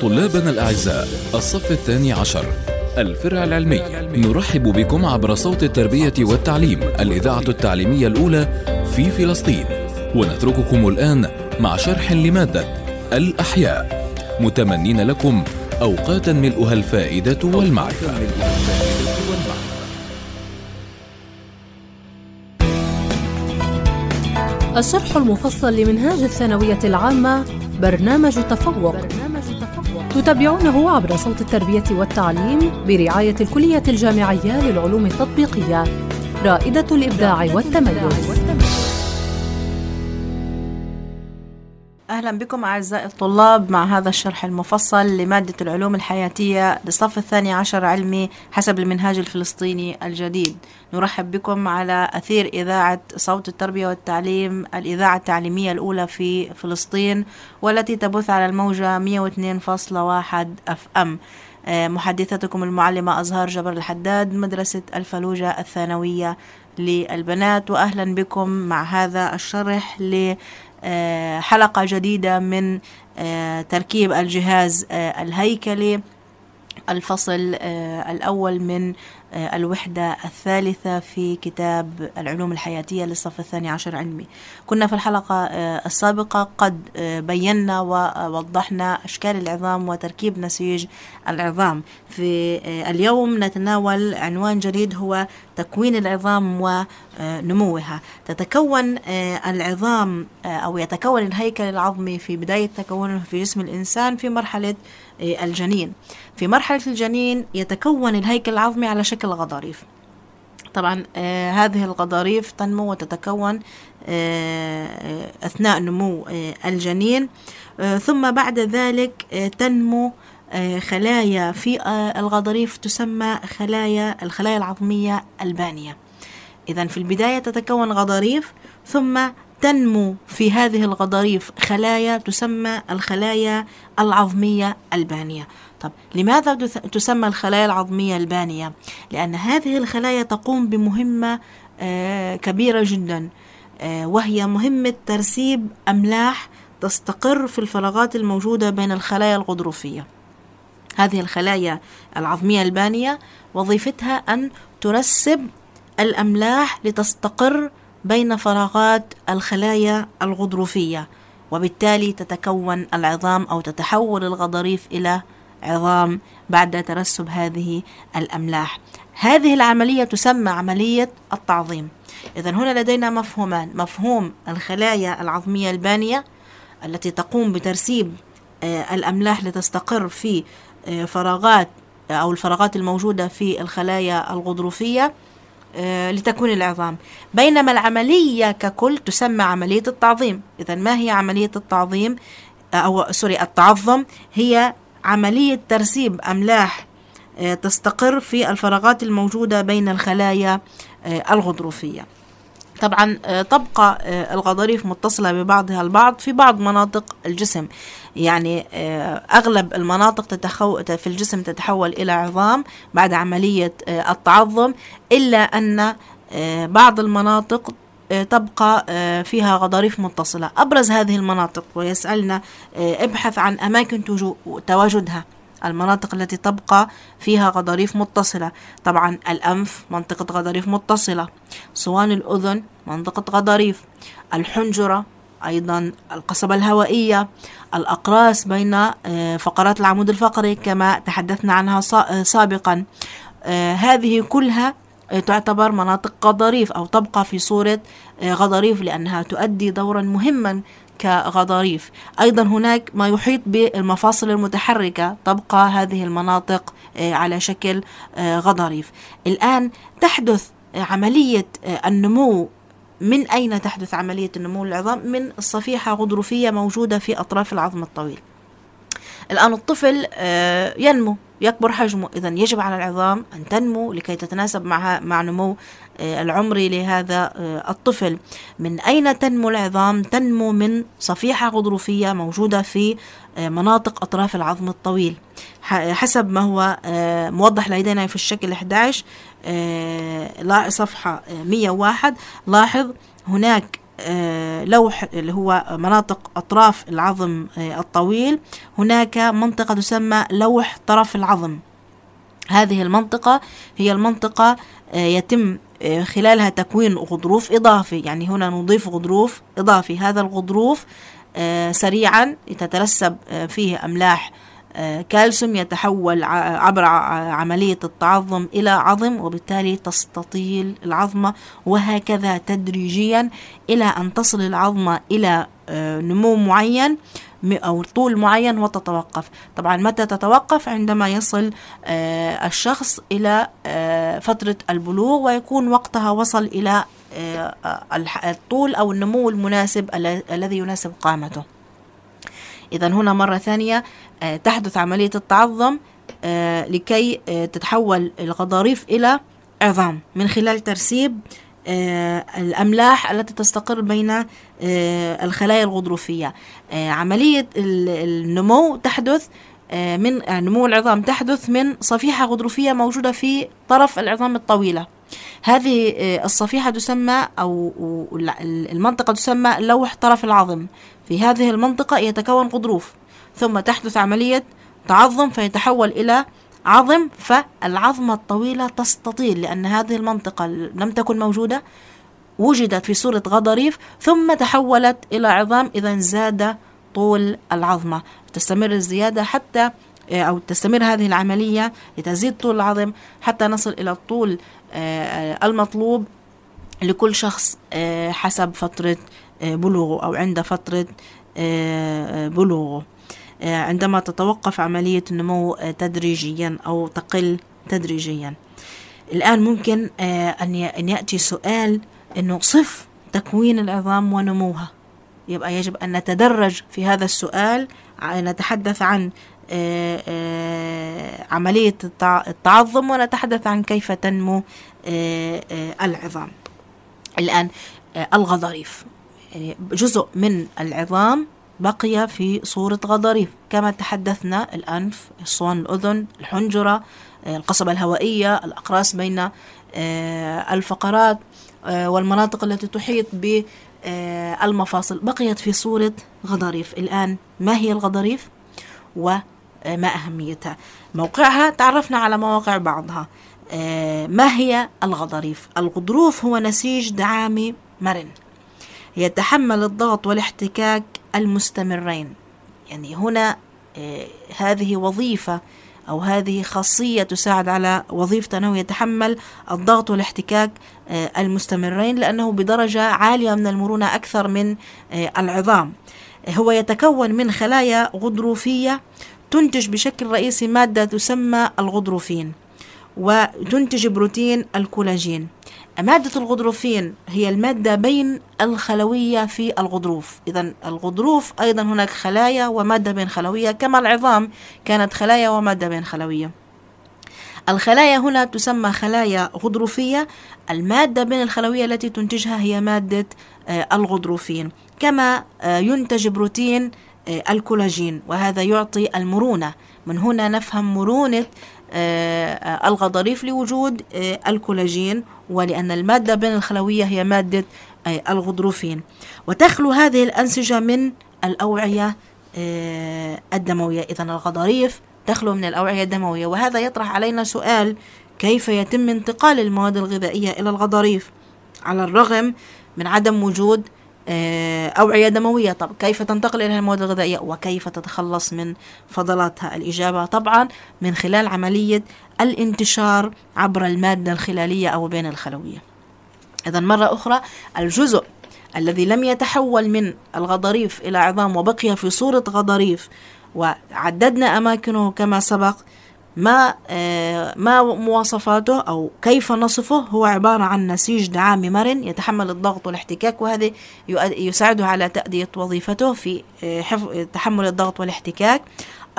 طلابنا الأعزاء الصف الثاني عشر الفرع العلمي نرحب بكم عبر صوت التربية والتعليم الإذاعة التعليمية الأولى في فلسطين ونترككم الآن مع شرح لمادة الأحياء متمنين لكم أوقاتا ملؤها الفائدة والمعرفة الشرح المفصل لمنهاج الثانوية العامة برنامج تفوق برنامج تتابعونه عبر صوت التربية والتعليم برعاية الكلية الجامعية للعلوم التطبيقية رائدة الإبداع والتميز أهلا بكم أعزائي الطلاب مع هذا الشرح المفصل لمادة العلوم الحياتية للصف الثاني عشر علمي حسب المنهاج الفلسطيني الجديد نرحب بكم على أثير إذاعة صوت التربية والتعليم الإذاعة التعليمية الأولى في فلسطين والتي تبث على الموجة 102.1 أف أم آه، محدثتكم المعلمة أزهار جبر الحداد مدرسة الفلوجة الثانوية للبنات وأهلا بكم مع هذا الشرح لمادة آه، حلقة جديدة من آه، تركيب الجهاز آه، الهيكلي الفصل الأول من آه، الوحدة الثالثة في كتاب العلوم الحياتية للصف الثاني عشر علمي كنا في الحلقة آه، السابقة قد آه، بينا ووضحنا أشكال العظام وتركيب نسيج العظام في اليوم نتناول عنوان جديد هو تكوين العظام ونموها تتكون العظام أو يتكون الهيكل العظمي في بداية تكونه في جسم الإنسان في مرحلة الجنين في مرحلة الجنين يتكون الهيكل العظمي على شكل الغضاريف طبعا آه هذه الغضاريف تنمو وتتكون آه،, آه أثناء نمو آه الجنين آه ثم بعد ذلك آه تنمو آه خلايا في آه الغضاريف تسمى خلايا الخلايا العظمية البانية إذا في البداية تتكون غضاريف ثم تنمو في هذه الغضاريف خلايا تسمى الخلايا العظمية البانية طب لماذا تسمى الخلايا العظمية البانية؟ لأن هذه الخلايا تقوم بمهمة آه، كبيرة جدا آه، وهي مهمة ترسيب أملاح تستقر في الفراغات الموجودة بين الخلايا الغضروفية هذه الخلايا العظمية البانية وظيفتها أن ترسب الأملاح لتستقر بين فراغات الخلايا الغضروفية وبالتالي تتكون العظام أو تتحول الغضاريف إلى عظام بعد ترسب هذه الأملاح هذه العملية تسمى عملية التعظيم إذا هنا لدينا مفهومان مفهوم الخلايا العظمية البانية التي تقوم بترسيب آه، الأملاح لتستقر في آه، فراغات آه، أو الفراغات الموجودة في الخلايا الغضروفية آه، لتكون العظام بينما العملية ككل تسمى عملية التعظيم إذا ما هي عملية التعظيم آه، أو سوري التعظم هي عملية ترسيب أملاح آه، تستقر في الفراغات الموجودة بين الخلايا الغضروفية طبعا تبقى آه، آه، الغضاريف متصلة ببعضها البعض في بعض مناطق الجسم يعني آه، أغلب المناطق تتخو... في الجسم تتحول إلى عظام بعد عملية التعظم إلا أن بعض المناطق تبقى فيها غضاريف متصلة أبرز هذه المناطق ويسألنا ابحث عن أماكن تواجدها المناطق التي تبقى فيها غضاريف متصلة طبعا الأنف منطقة غضاريف متصلة صوان الأذن منطقة غضاريف الحنجرة أيضا القصبة الهوائية الأقراص بين آه، فقرات العمود الفقري كما تحدثنا عنها آه، سابقا آه، هذه كلها تعتبر مناطق غضاريف أو تبقى في صورة غضاريف لأنها تؤدي دورا مهما كغضاريف أيضا هناك ما يحيط بالمفاصل المتحركة تبقى هذه المناطق آه، على شكل آه، غضاريف الآن تحدث عملية آه، النمو من أين تحدث عملية النمو العظام من الصفيحة غضروفية موجودة في أطراف العظم الطويل الآن الطفل ينمو يكبر حجمه إذا يجب على العظام أن تنمو لكي تتناسب مع مع نمو آه، العمري لهذا آه، الطفل من أين تنمو العظام تنمو من صفيحة غضروفية موجودة في آه، مناطق أطراف العظم الطويل حسب ما هو موضح لدينا في الشكل 11 صفحة 101 لاحظ هناك آه، لوح اللي هو مناطق أطراف العظم آه، الطويل هناك منطقة تسمى لوح طرف العظم هذه المنطقة هي المنطقة آه، يتم خلالها تكوين غضروف إضافي يعني هنا نضيف غضروف إضافي هذا الغضروف سريعا تترسب فيه أملاح كالسيوم يتحول عبر عملية التعظم إلى عظم وبالتالي تستطيل العظمة وهكذا تدريجيا إلى أن تصل العظمة إلى آه، نمو معين أو طول معين وتتوقف طبعا متى تتوقف عندما يصل آه، الشخص إلى آه، فترة البلوغ ويكون وقتها وصل إلى الطول أو النمو المناسب الذي يناسب قامته إذا هنا مرة ثانية آه، تحدث عملية التعظم آه، لكي آه، تتحول الغضاريف إلى عظام من خلال ترسيب الأملاح التي تستقر بين الخلايا الغضروفية عملية النمو تحدث من نمو العظام تحدث من صفيحة غضروفية موجودة في طرف العظام الطويلة هذه آه، الصفيحة تسمى أو المنطقة تسمى لوح طرف العظم في هذه المنطقة يتكون غضروف ثم تحدث عملية تعظم فيتحول إلى عظم فالعظمة الطويلة تستطيل لأن هذه المنطقة لم تكن موجودة وجدت في صورة غضاريف ثم تحولت إلى عظام إذا زاد طول العظمة تستمر الزيادة حتى آه، أو تستمر هذه العملية لتزيد طول العظم حتى نصل إلى الطول آه، آه، المطلوب لكل شخص آه، حسب فترة بلوغه أو عند فترة بلوغه عندما تتوقف عملية النمو تدريجيا أو تقل تدريجيا الآن ممكن أن يأتي سؤال أنه صف تكوين العظام ونموها يبقى يجب أن نتدرج في هذا السؤال نتحدث عن آه، آه، عملية التعظم ونتحدث عن كيف تنمو آه، العظام الآن الغضاريف يعني جزء من العظام بقي في صورة غضاريف كما تحدثنا الأنف الصوان الأذن الحنجرة القصبة الهوائية الأقراص بين الفقرات والمناطق التي تحيط بالمفاصل بقيت في صورة غضاريف الآن ما هي الغضاريف؟ ما أهميتها موقعها تعرفنا على مواقع بعضها آه، ما هي الغضاريف الغضروف هو نسيج دعامي مرن يتحمل الضغط والاحتكاك المستمرين يعني هنا آه، هذه وظيفة أو هذه خاصية تساعد على وظيفته أنه يتحمل الضغط والاحتكاك آه، المستمرين لأنه بدرجة عالية من المرونة أكثر من العظام هو يتكون من خلايا غضروفية تنتج بشكل رئيسي مادة تسمى الغضروفين وتنتج بروتين الكولاجين مادة الغضروفين هي المادة بين الخلوية في الغضروف إذا الغضروف أيضا هناك خلايا ومادة بين خلوية كما العظام كانت خلايا ومادة بين خلوية الخلايا هنا تسمى خلايا غضروفية المادة بين الخلوية التي تنتجها هي مادة آه، الغضروفين كما آه، ينتج بروتين آه، الكولاجين وهذا يعطي المرونة من هنا نفهم مرونة آه، الغضاريف لوجود آه، الكولاجين ولأن المادة بين الخلوية هي مادة الغضروفين وتخلو هذه الأنسجة من الأوعية الدموية إذا الغضاريف تخلو من الأوعية الدموية وهذا يطرح علينا سؤال كيف يتم انتقال المواد الغذائية إلى الغضاريف على الرغم من عدم وجود آه، أوعية دموية طب كيف تنتقل إلى المواد الغذائية وكيف تتخلص من فضلاتها الإجابة طبعا من خلال عملية الانتشار عبر المادة الخلالية أو بين الخلوية إذا مرة أخرى الجزء الذي لم يتحول من الغضاريف إلى عظام وبقي في صورة غضاريف وعددنا أماكنه كما سبق ما آه، ما مواصفاته أو كيف نصفه هو عبارة عن نسيج دعامي مرن يتحمل الضغط والاحتكاك وهذا يساعده على تأدية وظيفته في آه، تحمل الضغط والاحتكاك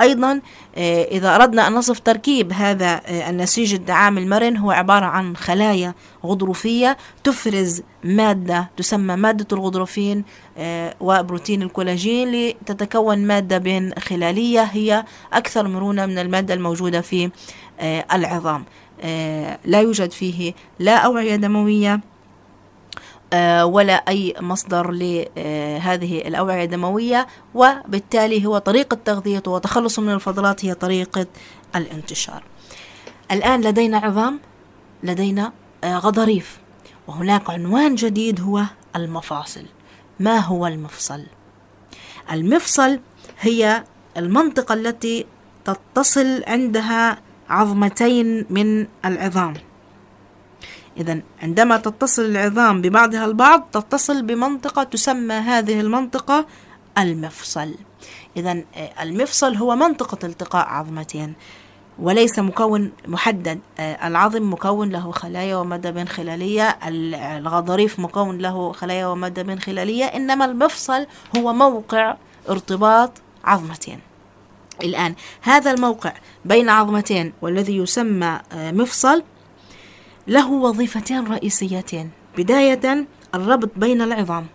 أيضا آه، إذا أردنا أن نصف تركيب هذا آه، النسيج الدعام المرن هو عبارة عن خلايا غضروفية تفرز مادة تسمى مادة الغضروفين آه، وبروتين الكولاجين لتتكون مادة بين خلالية هي أكثر مرونة من المادة الموجودة في العظام لا يوجد فيه لا أوعية دموية آه، ولا أي مصدر لهذه الأوعية الدموية وبالتالي هو طريقة تغذية وتخلص من الفضلات هي طريقة الانتشار الآن لدينا عظام لدينا آه، غضاريف وهناك عنوان جديد هو المفاصل ما هو المفصل؟ المفصل هي المنطقة التي تتصل عندها عظمتين من العظام إذا عندما تتصل العظام ببعضها البعض تتصل بمنطقة تسمى هذه المنطقة المفصل إذا آه، المفصل هو منطقة التقاء عظمتين وليس مكون محدد آه، العظم مكون له خلايا ومادة بين خلالية الغضاريف مكون له خلايا ومادة بين خلالية إنما المفصل هو موقع ارتباط عظمتين الآن هذا الموقع بين عظمتين والذي يسمى آه، مفصل له وظيفتين رئيسيتين بداية الربط بين العظام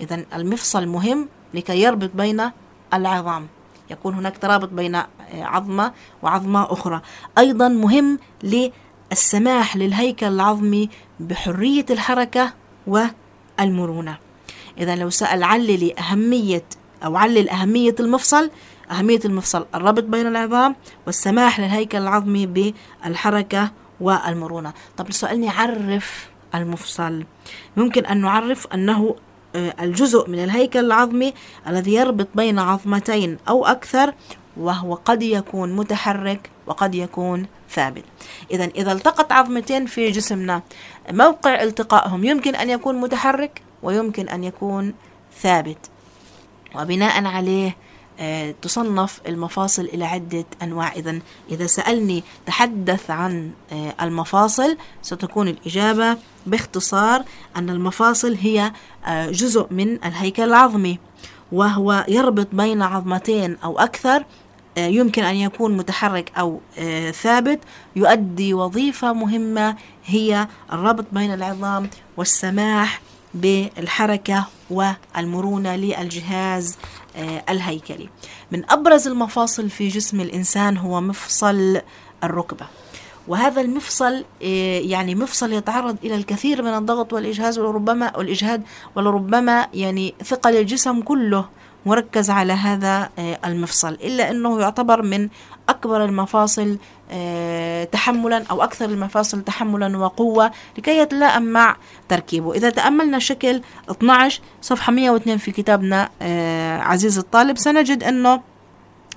إذا المفصل مهم لكي يربط بين العظام يكون هناك ترابط بين آه، عظمة وعظمة أخرى أيضا مهم للسماح للهيكل العظمي بحرية الحركة والمرونة إذا لو سأل عللي أهمية أو علل أهمية المفصل أهمية المفصل الربط بين العظام والسماح للهيكل العظمي بالحركة والمرونة طب سألني عرف المفصل ممكن أن نعرف أنه آه، الجزء من الهيكل العظمي الذي يربط بين عظمتين أو أكثر وهو قد يكون متحرك وقد يكون ثابت إذا إذا التقت عظمتين في جسمنا موقع التقائهم يمكن أن يكون متحرك ويمكن أن يكون ثابت وبناء عليه آه، تصنف المفاصل إلى عدة أنواع إذا إذا سألني تحدث عن آه، المفاصل ستكون الإجابة باختصار أن المفاصل هي آه، جزء من الهيكل العظمي وهو يربط بين عظمتين أو أكثر يمكن أن يكون متحرك أو ثابت يؤدي وظيفة مهمة هي الربط بين العظام والسماح بالحركة والمرونة للجهاز آه، الهيكلي من أبرز المفاصل في جسم الإنسان هو مفصل الركبة وهذا المفصل آه، يعني مفصل يتعرض الى الكثير من الضغط والاجهاز ولربما والاجهاد ولربما يعني ثقل الجسم كله مركز على هذا آه، المفصل الا انه يعتبر من أكبر المفاصل آه، تحملا أو أكثر المفاصل تحملا وقوة لكي يتلائم مع تركيبه إذا تأملنا شكل 12 صفحة 102 في كتابنا آه، عزيز الطالب سنجد أنه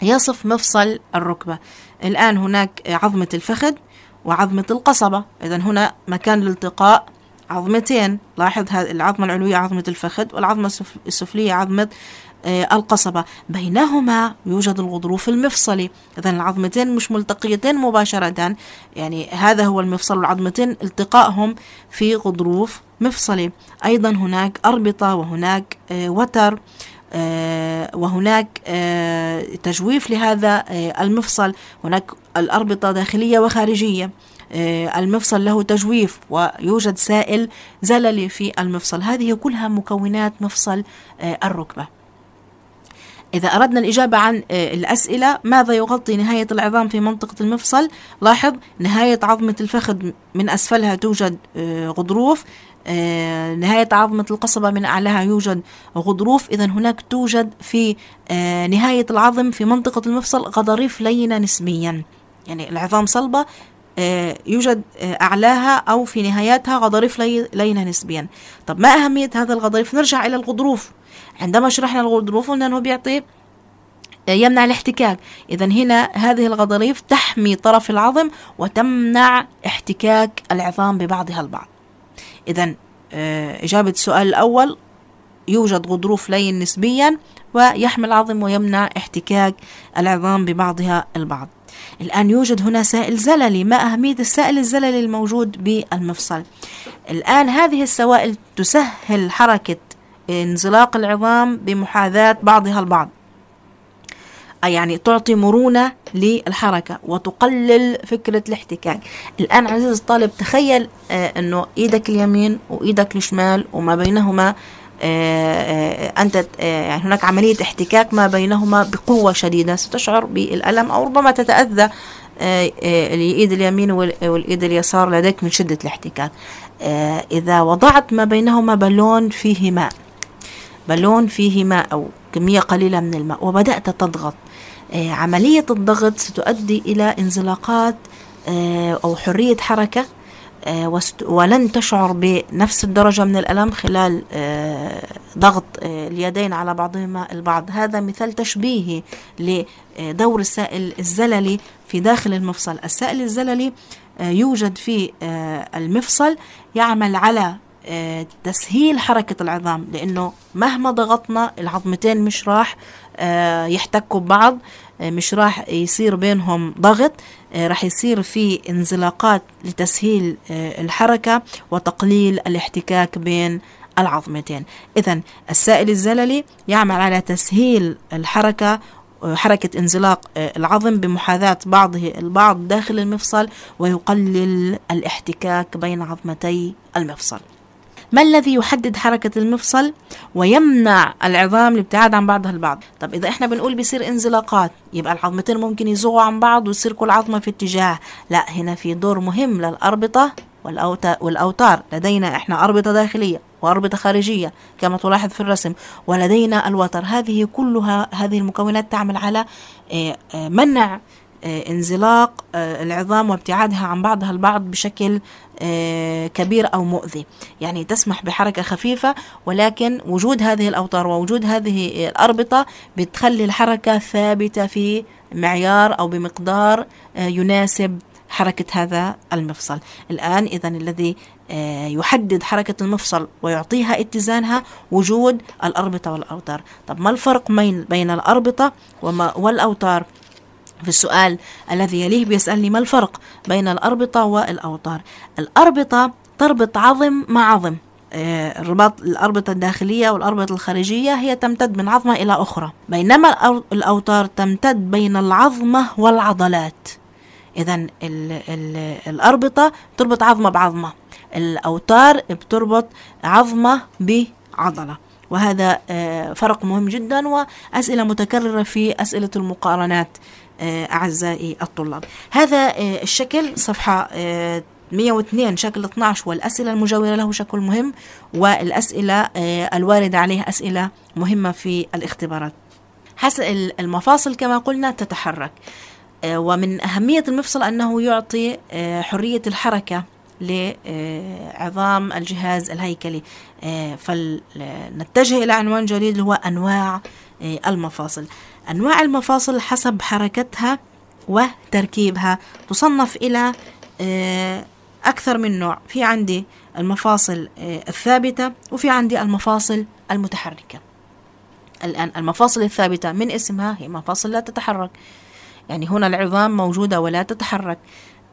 يصف مفصل الركبة الآن هناك عظمة الفخذ وعظمة القصبة إذا هنا مكان الالتقاء عظمتين لاحظ هذه العظمة العلوية عظمة الفخذ والعظمة السفلية عظمة آه، القصبة بينهما يوجد الغضروف المفصلي إذا العظمتين مش ملتقيتين مباشرة يعني هذا هو المفصل العظمتين التقائهم في غضروف مفصلي أيضا هناك أربطة وهناك آه، وتر آه، وهناك تجويف لهذا المفصل هناك الأربطة داخلية وخارجية المفصل له تجويف ويوجد سائل زللي في المفصل هذه كلها مكونات مفصل الركبه إذا أردنا الإجابة عن آه، الأسئلة ماذا يغطي نهاية العظام في منطقة المفصل لاحظ نهاية عظمة الفخذ من أسفلها توجد آه، غضروف آه، نهاية عظمة القصبة من أعلاها يوجد غضروف إذا هناك توجد في نهاية العظم في منطقة المفصل غضاريف لينة نسبيا يعني العظام صلبة يوجد أعلاها أو في نهاياتها غضاريف لينة نسبيا طب ما أهمية هذا الغضاريف نرجع إلى الغضروف عندما شرحنا الغضروف قلنا أنه بيعطي آه، يمنع الاحتكاك إذا هنا هذه الغضاريف تحمي طرف العظم وتمنع احتكاك العظام ببعضها البعض إذا آه، إجابة السؤال الأول يوجد غضروف لين نسبيا ويحمي العظم ويمنع احتكاك العظام ببعضها البعض الآن يوجد هنا سائل زللي ما أهمية السائل الزللي الموجود بالمفصل الآن هذه السوائل تسهل حركة انزلاق العظام بمحاذاة بعضها البعض يعني تعطي مرونة للحركة وتقلل فكرة الاحتكاك الآن عزيز الطالب تخيل آه، أنه إيدك اليمين وإيدك الشمال وما بينهما آه، آه، أنت يعني هناك عملية احتكاك ما بينهما بقوة شديدة ستشعر بالألم أو ربما تتأذى الإيد اليمين والإيد اليسار لديك من شدة الاحتكاك إذا وضعت ما بينهما بالون فيه ماء بالون فيه ماء أو كمية قليلة من الماء وبدأت تضغط آه، عملية الضغط ستؤدي إلى انزلاقات آه، أو حرية حركة آه، ولن تشعر بنفس الدرجة من الألم خلال ضغط اليدين على بعضهما البعض هذا مثال تشبيهي لدور السائل الزللي في داخل المفصل السائل الزللي يوجد في المفصل يعمل على آه، تسهيل حركة العظام لأنه مهما ضغطنا العظمتين مش راح آه، يحتكوا ببعض آه، مش راح يصير بينهم ضغط راح يصير في انزلاقات لتسهيل الحركة وتقليل الاحتكاك بين العظمتين إذا السائل الزللي يعمل على تسهيل الحركة حركة انزلاق العظم بمحاذاة بعضه البعض داخل المفصل ويقلل الاحتكاك بين عظمتي المفصل ما الذي يحدد حركة المفصل ويمنع العظام الابتعاد عن بعضها البعض طب إذا إحنا بنقول بيصير انزلاقات يبقى العظمتين ممكن يزغوا عن بعض ويصير كل عظمة في اتجاه لا هنا في دور مهم للأربطة والأوتار لدينا إحنا أربطة داخلية وأربطة خارجية كما تلاحظ في الرسم ولدينا الوتر هذه كلها هذه المكونات تعمل على آه، آه، منع آه، انزلاق آه، العظام وابتعادها عن بعضها البعض بشكل آه، كبير أو مؤذي يعني تسمح بحركة خفيفة ولكن وجود هذه الأوتار ووجود هذه الأربطة بتخلي الحركة ثابتة في معيار أو بمقدار يناسب حركة هذا المفصل الآن إذا الذي يحدد حركة المفصل ويعطيها اتزانها وجود الأربطة والأوتار طب ما الفرق بين الأربطة والأوتار في السؤال الذي يليه بيسألني ما الفرق بين الأربطة والأوتار الأربطة تربط عظم مع عظم آه، الرباط الأربطة الداخلية والأربطة الخارجية هي تمتد من عظمة إلى أخرى بينما الأوتار تمتد بين العظمة والعضلات إذا الأربطة تربط عظمة بعظمة الأوتار بتربط عظمة بعضلة وهذا آه، فرق مهم جدا وأسئلة متكررة في أسئلة المقارنات آه، أعزائي الطلاب هذا آه، الشكل صفحة 102 آه، شكل 12 والأسئلة المجاورة له شكل مهم والأسئلة الواردة عليه أسئلة مهمة في الاختبارات حسب المفاصل كما قلنا تتحرك ومن أهمية المفصل أنه يعطي حرية الحركة لعظام الجهاز الهيكلي فنتجه إلى عنوان جديد هو أنواع المفاصل أنواع المفاصل حسب حركتها وتركيبها تصنف إلى آه، أكثر من نوع في عندي المفاصل آه، الثابتة وفي عندي المفاصل المتحركة الآن المفاصل الثابتة من اسمها هي مفاصل لا تتحرك يعني هنا العظام موجودة ولا تتحرك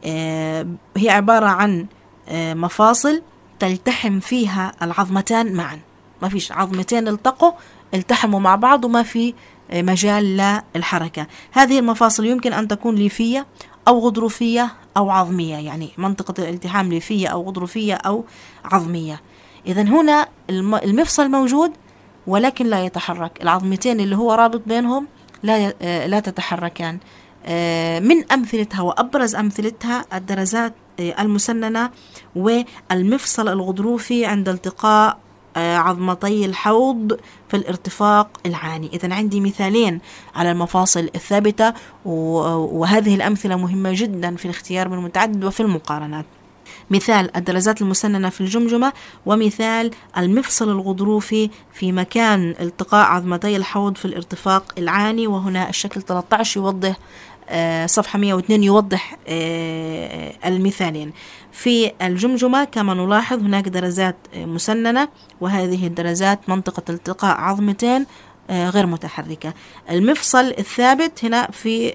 آه، هي عبارة عن مفاصل تلتحم فيها العظمتان معا ما فيش عظمتين التقوا التحموا مع بعض وما في آه، مجال للحركة هذه المفاصل يمكن أن تكون ليفية أو غضروفية أو عظمية يعني منطقة الالتحام ليفية أو غضروفية أو عظمية إذا هنا المفصل موجود ولكن لا يتحرك العظمتين اللي هو رابط بينهم لا آه، لا تتحركان آه، من أمثلتها وأبرز أمثلتها الدرزات المسننة والمفصل الغضروفي عند التقاء آه، عظمتي الحوض في الارتفاق العاني إذا عندي مثالين على المفاصل الثابتة وهذه الأمثلة مهمة جدا في الاختيار من المتعدد وفي المقارنات مثال الدرزات المسننة في الجمجمة ومثال المفصل الغضروفي في مكان التقاء عظمتي الحوض في الارتفاق العاني وهنا الشكل 13 يوضح آه، صفحة 102 يوضح آه، المثالين في الجمجمة كما نلاحظ هناك درجات آه، مسننة وهذه الدرجات منطقة التقاء عظمتين غير متحركة المفصل الثابت هنا في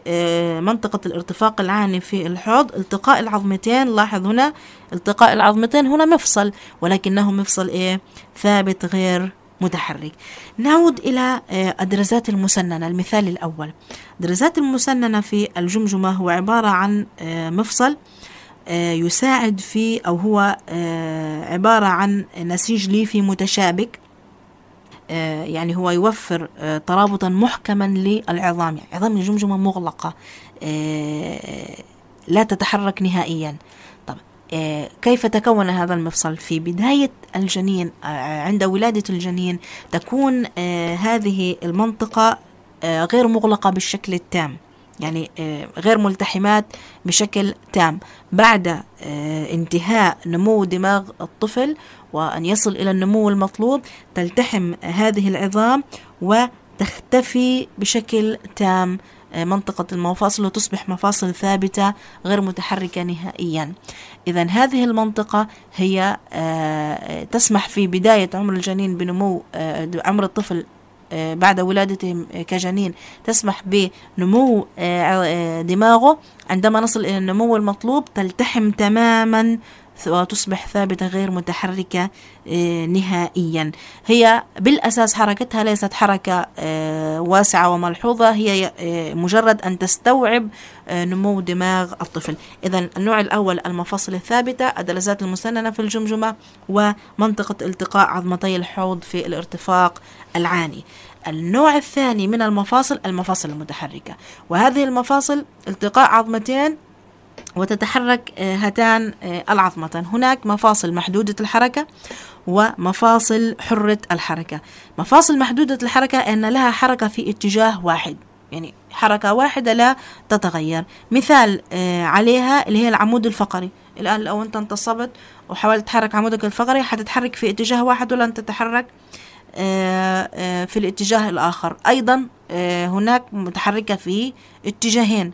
منطقة الارتفاق العاني في الحوض التقاء العظمتين لاحظ هنا التقاء العظمتين هنا مفصل ولكنه مفصل ايه ثابت غير متحرك نعود إلى الدرزات آه، المسننة المثال الأول الدرزات المسننة في الجمجمة هو عبارة عن آه، مفصل آه، يساعد في أو هو عبارة عن نسيج ليفي متشابك يعني هو يوفر ترابطا محكما للعظام يعني عظام الجمجمة مغلقة لا تتحرك نهائيا كيف تكون هذا المفصل في بداية الجنين آه، عند ولادة الجنين تكون آه، هذه المنطقة آه، غير مغلقة بالشكل التام يعني غير ملتحمات بشكل تام بعد انتهاء نمو دماغ الطفل وأن يصل إلى النمو المطلوب تلتحم هذه العظام وتختفي بشكل تام آه، منطقة المفاصل وتصبح مفاصل ثابتة غير متحركة نهائيا إذا هذه المنطقة هي آه، تسمح في بداية عمر الجنين بنمو آه، عمر الطفل بعد ولادته كجنين تسمح بنمو دماغه عندما نصل إلى النمو المطلوب تلتحم تماما وتصبح ثابتة غير متحركة آه، نهائيا هي بالأساس حركتها ليست حركة آه، واسعة وملحوظة هي آه، مجرد أن تستوعب نمو دماغ الطفل إذا النوع الأول المفاصل الثابتة الدلزات المسننة في الجمجمة ومنطقة التقاء عظمتي الحوض في الارتفاق العاني النوع الثاني من المفاصل المفاصل المتحركة وهذه المفاصل التقاء عظمتين وتتحرك آه، هاتان آه، العظمتان هناك مفاصل محدودة الحركة ومفاصل حرة الحركة مفاصل محدودة الحركة أن لها حركة في اتجاه واحد يعني حركة واحدة لا تتغير مثال آه، عليها اللي هي العمود الفقري الآن لو أنت انتصبت وحاولت تحرك عمودك الفقري حتتحرك في اتجاه واحد ولن تتحرك في الاتجاه الآخر أيضا هناك متحركة في اتجاهين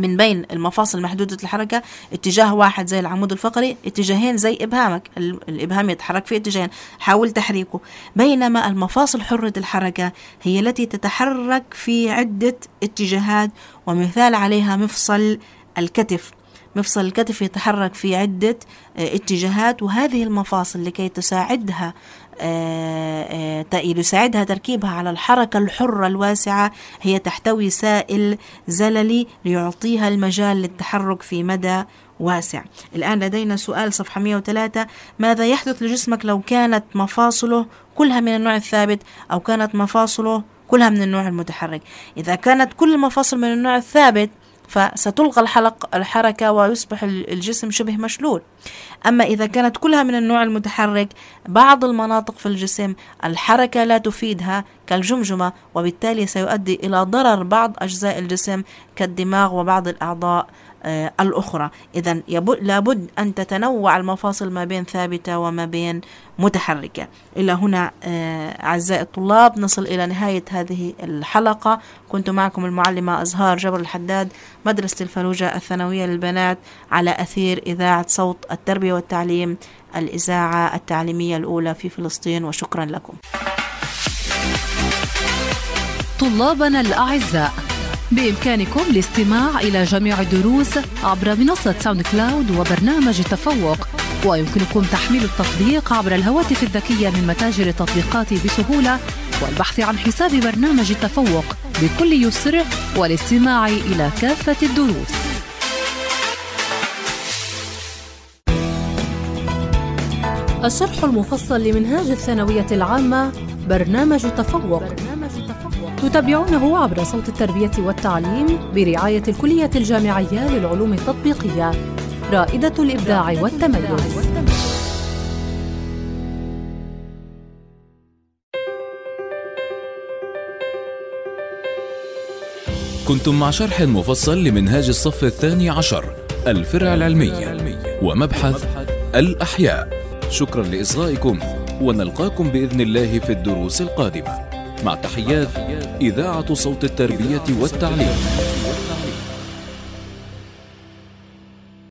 من بين المفاصل محدودة الحركة اتجاه واحد زي العمود الفقري اتجاهين زي إبهامك الإبهام يتحرك في اتجاهين حاول تحريكه بينما المفاصل حرة الحركة هي التي تتحرك في عدة اتجاهات ومثال عليها مفصل الكتف مفصل الكتف يتحرك في عدة آه، اتجاهات وهذه المفاصل لكي تساعدها آه، آه، يساعدها تركيبها على الحركة الحرة الواسعة هي تحتوي سائل زللي ليعطيها المجال للتحرك في مدى واسع الآن لدينا سؤال صفحة 103 ماذا يحدث لجسمك لو كانت مفاصله كلها من النوع الثابت أو كانت مفاصله كلها من النوع المتحرك إذا كانت كل المفاصل من النوع الثابت فستلغى الحلق الحركة ويصبح الجسم شبه مشلول أما إذا كانت كلها من النوع المتحرك بعض المناطق في الجسم الحركة لا تفيدها كالجمجمة وبالتالي سيؤدي إلى ضرر بعض أجزاء الجسم كالدماغ وبعض الأعضاء آه، الأخرى إذا لابد أن تتنوع المفاصل ما بين ثابتة وما بين متحركة إلى هنا آه، أعزائي الطلاب نصل إلى نهاية هذه الحلقة كنت معكم المعلمة أزهار جبر الحداد مدرسة الفلوجة الثانوية للبنات على أثير إذاعة صوت التربية والتعليم الإذاعة التعليمية الأولى في فلسطين وشكرا لكم طلابنا الأعزاء بإمكانكم الاستماع إلى جميع الدروس عبر منصة ساوند كلاود وبرنامج تفوق ويمكنكم تحميل التطبيق عبر الهواتف الذكية من متاجر التطبيقات بسهولة والبحث عن حساب برنامج التفوق بكل يسر والاستماع إلى كافة الدروس الشرح المفصل لمنهاج الثانوية العامة برنامج تفوق, برنامج تتابعونه عبر صوت التربية والتعليم برعاية الكلية الجامعية للعلوم التطبيقية رائدة الإبداع والتميز كنتم مع شرح مفصل لمنهاج الصف الثاني عشر الفرع العلمي ومبحث الأحياء شكرا لإصغائكم ونلقاكم بإذن الله في الدروس القادمة مع تحيات إذاعة صوت التربية والتعليم